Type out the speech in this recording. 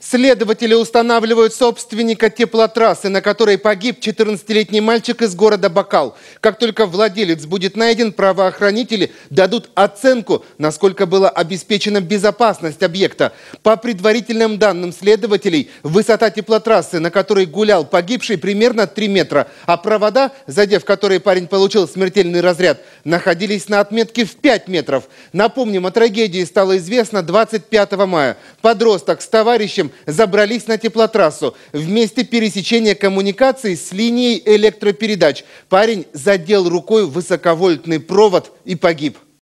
Следователи устанавливают собственника теплотрассы, на которой погиб 14-летний мальчик из города Бакал. Как только владелец будет найден, правоохранители дадут оценку, насколько была обеспечена безопасность объекта. По предварительным данным следователей, высота теплотрассы, на которой гулял погибший, примерно 3 метра, а провода, задев которые парень получил смертельный разряд, находились на отметке в 5 метров. Напомним, о трагедии стало известно 25 мая. Подросток с товарищем Андреем забрались на теплотрассу в месте пересечения коммуникации с линией электропередач. Парень задел рукой высоковольтный провод и погиб.